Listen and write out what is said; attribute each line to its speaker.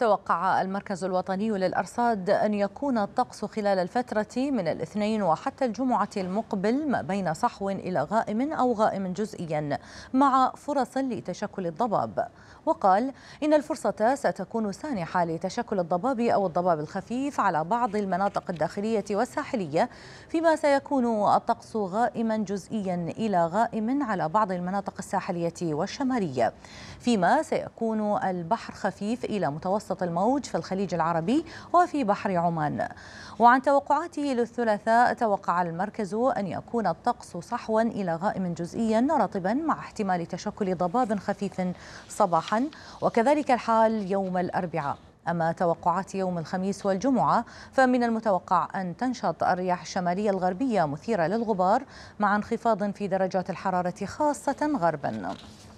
Speaker 1: توقع المركز الوطني للأرصاد أن يكون الطقس خلال الفترة من الاثنين وحتى الجمعة المقبل ما بين صحو إلى غائم أو غائم جزئيا مع فرص لتشكل الضباب وقال إن الفرصة ستكون سانحة لتشكل الضباب أو الضباب الخفيف على بعض المناطق الداخلية والساحلية فيما سيكون الطقس غائما جزئيا إلى غائم على بعض المناطق الساحلية والشمالية فيما سيكون البحر خفيف إلى متوسط متوسط الموج في الخليج العربي وفي بحر عمان وعن توقعاته للثلاثاء توقع المركز أن يكون الطقس صحوا إلى غائم جزئيا رطبا مع احتمال تشكل ضباب خفيف صباحا وكذلك الحال يوم الأربعاء أما توقعات يوم الخميس والجمعة فمن المتوقع أن تنشط الرياح الشمالية الغربية مثيرة للغبار مع انخفاض في درجات الحرارة خاصة غربا